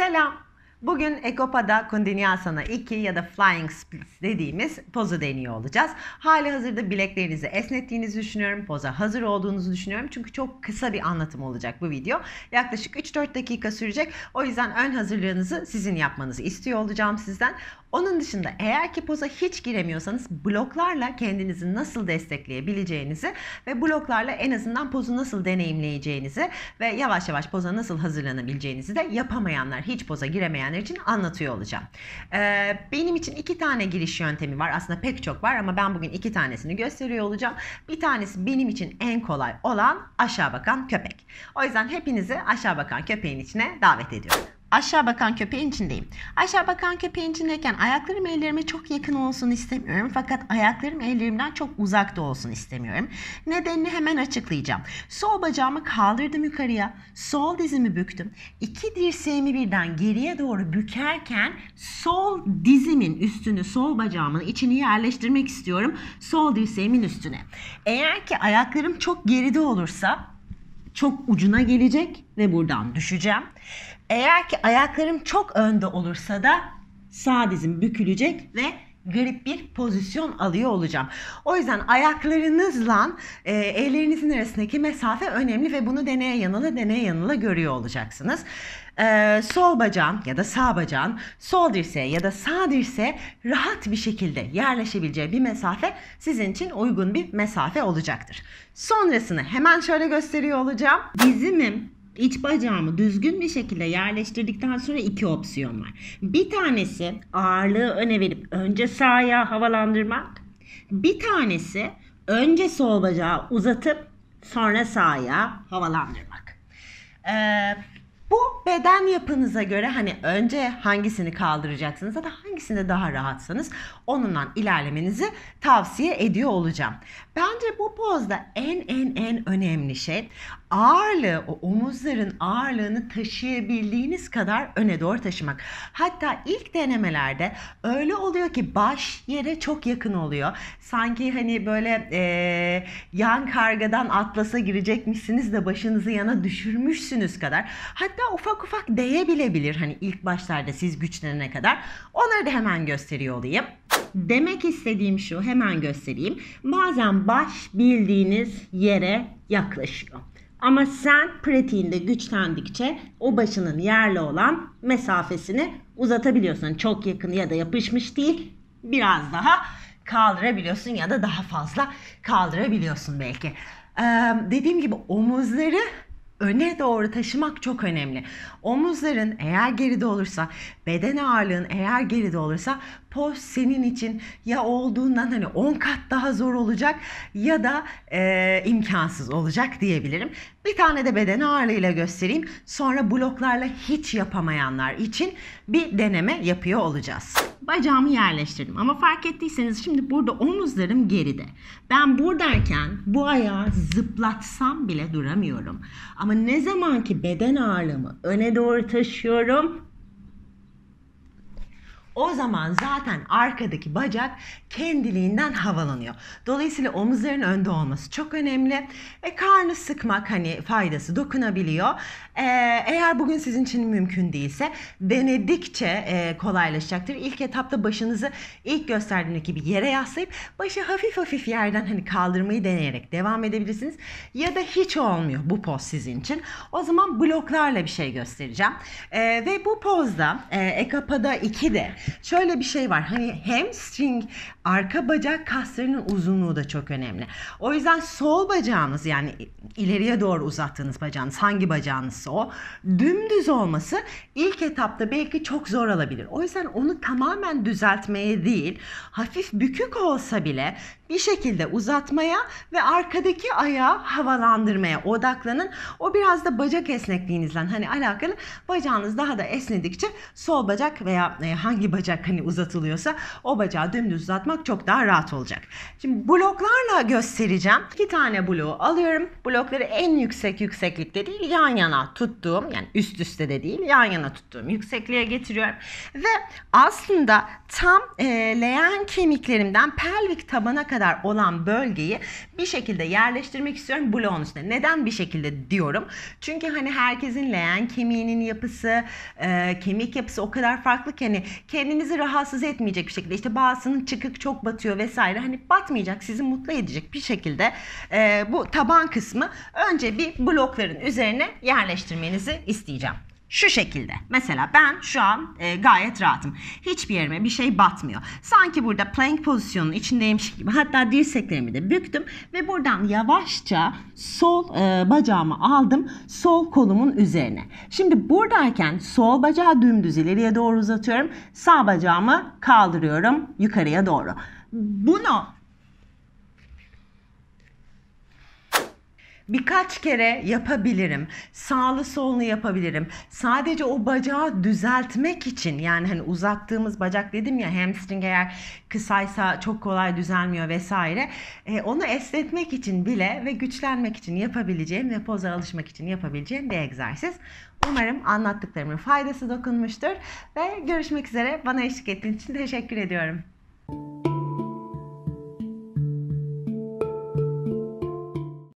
Selam. Bugün Ekopa'da Kundini Asana 2 ya da Flying dediğimiz pozu deniyor olacağız. Hali hazırda bileklerinizi esnettiğinizi düşünüyorum. Poza hazır olduğunuzu düşünüyorum. Çünkü çok kısa bir anlatım olacak bu video. Yaklaşık 3-4 dakika sürecek. O yüzden ön hazırlığınızı sizin yapmanızı istiyor olacağım sizden. Onun dışında eğer ki poza hiç giremiyorsanız bloklarla kendinizi nasıl destekleyebileceğinizi ve bloklarla en azından pozu nasıl deneyimleyeceğinizi ve yavaş yavaş poza nasıl hazırlanabileceğinizi de yapamayanlar, hiç poza giremeyenler için anlatıyor olacağım. Ee, benim için iki tane giriş giriş yöntemi var. Aslında pek çok var ama ben bugün iki tanesini gösteriyor olacağım. Bir tanesi benim için en kolay olan aşağı bakan köpek. O yüzden hepinizi aşağı bakan köpeğin içine davet ediyorum aşağı bakan köpeğin içindeyim. Aşağı bakan köpeğin içindeyken ayaklarım ellerime çok yakın olsun istemiyorum. Fakat ayaklarım ellerimden çok uzakta olsun istemiyorum. Nedenini hemen açıklayacağım. Sol bacağımı kaldırdım yukarıya. Sol dizimi büktüm. İki dirseğimi birden geriye doğru bükerken sol dizimin üstünü, sol bacağımın içini yerleştirmek istiyorum. Sol dirseğimin üstüne. Eğer ki ayaklarım çok geride olursa çok ucuna gelecek ve buradan düşeceğim. Eğer ki ayaklarım çok önde olursa da sağ dizim bükülecek ve garip bir pozisyon alıyor olacağım. O yüzden ayaklarınızla e, ellerinizin arasındaki mesafe önemli ve bunu deneye yanıla deneye yanıla görüyor olacaksınız. E, sol bacağın ya da sağ bacağın sol dirseğe ya da sağ dirseğe rahat bir şekilde yerleşebileceği bir mesafe sizin için uygun bir mesafe olacaktır. Sonrasını hemen şöyle gösteriyor olacağım. Dizimim iç bacağımı düzgün bir şekilde yerleştirdikten sonra iki opsiyon var. Bir tanesi ağırlığı öne verip önce sağ ayağı havalandırmak. Bir tanesi önce sol bacağı uzatıp sonra sağ ayağı havalandırmak. Ee, bu beden yapınıza göre hani önce hangisini kaldıracaksınız ya da hangisinde daha rahatsanız onunla ilerlemenizi tavsiye ediyor olacağım. Bence bu pozda en en en önemli şey ağırlığı, o omuzların ağırlığını taşıyabildiğiniz kadar öne doğru taşımak. Hatta ilk denemelerde öyle oluyor ki baş yere çok yakın oluyor. Sanki hani böyle e, yan kargadan atlasa girecekmişsiniz de başınızı yana düşürmüşsünüz kadar. Hatta hatta ufak ufak değebilebilir. Hani ilk başlarda siz güçlenene kadar. Onları da hemen gösteriyor olayım. Demek istediğim şu hemen göstereyim. Bazen baş bildiğiniz yere yaklaşıyor. Ama sen pratiğinde güçlendikçe o başının yerle olan mesafesini uzatabiliyorsun. Çok yakın ya da yapışmış değil biraz daha kaldırabiliyorsun ya da daha fazla kaldırabiliyorsun belki. Ee, dediğim gibi omuzları öne doğru taşımak çok önemli. Omuzların eğer geride olursa beden ağırlığın eğer geride olursa poz senin için ya olduğundan hani 10 kat daha zor olacak ya da e, imkansız olacak diyebilirim. Bir tane de beden ağırlığıyla göstereyim. Sonra bloklarla hiç yapamayanlar için bir deneme yapıyor olacağız. Bacağımı yerleştirdim ama fark ettiyseniz şimdi burada omuzlarım geride. Ben buradayken bu ayağı zıplatsam bile duramıyorum. Ama ne zaman ki beden ağırlığımı öne doğru taşıyorum o zaman zaten arkadaki bacak kendiliğinden havalanıyor. Dolayısıyla omuzların önde olması çok önemli. E, karnı sıkmak hani faydası dokunabiliyor. E, eğer bugün sizin için mümkün değilse denedikçe e, kolaylaşacaktır. İlk etapta başınızı ilk gösterdiğim gibi yere yaslayıp başı hafif hafif yerden hani kaldırmayı deneyerek devam edebilirsiniz. Ya da hiç olmuyor bu poz sizin için. O zaman bloklarla bir şey göstereceğim. E, ve bu pozda e, Ekapa'da 2'de Şöyle bir şey var. Hani hamstring arka bacak kaslarının uzunluğu da çok önemli. O yüzden sol bacağınız yani ileriye doğru uzattığınız bacağınız hangi bacağınızsa o dümdüz olması ilk etapta belki çok zor alabilir. O yüzden onu tamamen düzeltmeye değil hafif bükük olsa bile bir şekilde uzatmaya ve arkadaki ayağı havalandırmaya odaklanın. O biraz da bacak esnekliğinizden hani alakalı. Bacağınız daha da esnedikçe sol bacak veya e, hangi bacak hani uzatılıyorsa o bacağı dümdüz uzatmak çok daha rahat olacak. Şimdi bloklarla göstereceğim. İki tane bloğu alıyorum. Blokları en yüksek yükseklikte değil yan yana tuttuğum yani üst üste de değil yan yana tuttuğum yüksekliğe getiriyorum. Ve aslında tam e, leğen kemiklerimden pelvik tabana kadar kadar olan bölgeyi bir şekilde yerleştirmek istiyorum bloğun üstüne. Neden bir şekilde diyorum? Çünkü hani herkesin leğen kemiğinin yapısı, e, kemik yapısı o kadar farklı ki hani kendinizi rahatsız etmeyecek bir şekilde İşte bazısının çıkık çok batıyor vesaire hani batmayacak sizi mutlu edecek bir şekilde e, bu taban kısmı önce bir blokların üzerine yerleştirmenizi isteyeceğim. Şu şekilde. Mesela ben şu an e, gayet rahatım. Hiçbir yerime bir şey batmıyor. Sanki burada plank pozisyonunun içindeymiş gibi. Hatta dirseklerimi de büktüm ve buradan yavaşça sol e, bacağımı aldım. Sol kolumun üzerine. Şimdi buradayken sol bacağı dümdüz ileriye doğru uzatıyorum. Sağ bacağımı kaldırıyorum yukarıya doğru. Bunu Birkaç kere yapabilirim. Sağlı solunu yapabilirim. Sadece o bacağı düzeltmek için yani hani uzattığımız bacak dedim ya hamstring eğer kısaysa çok kolay düzelmiyor vesaire. E, onu esnetmek için bile ve güçlenmek için yapabileceğim ve poza alışmak için yapabileceğim bir egzersiz. Umarım anlattıklarımın faydası dokunmuştur ve görüşmek üzere. Bana eşlik ettiğiniz için teşekkür ediyorum.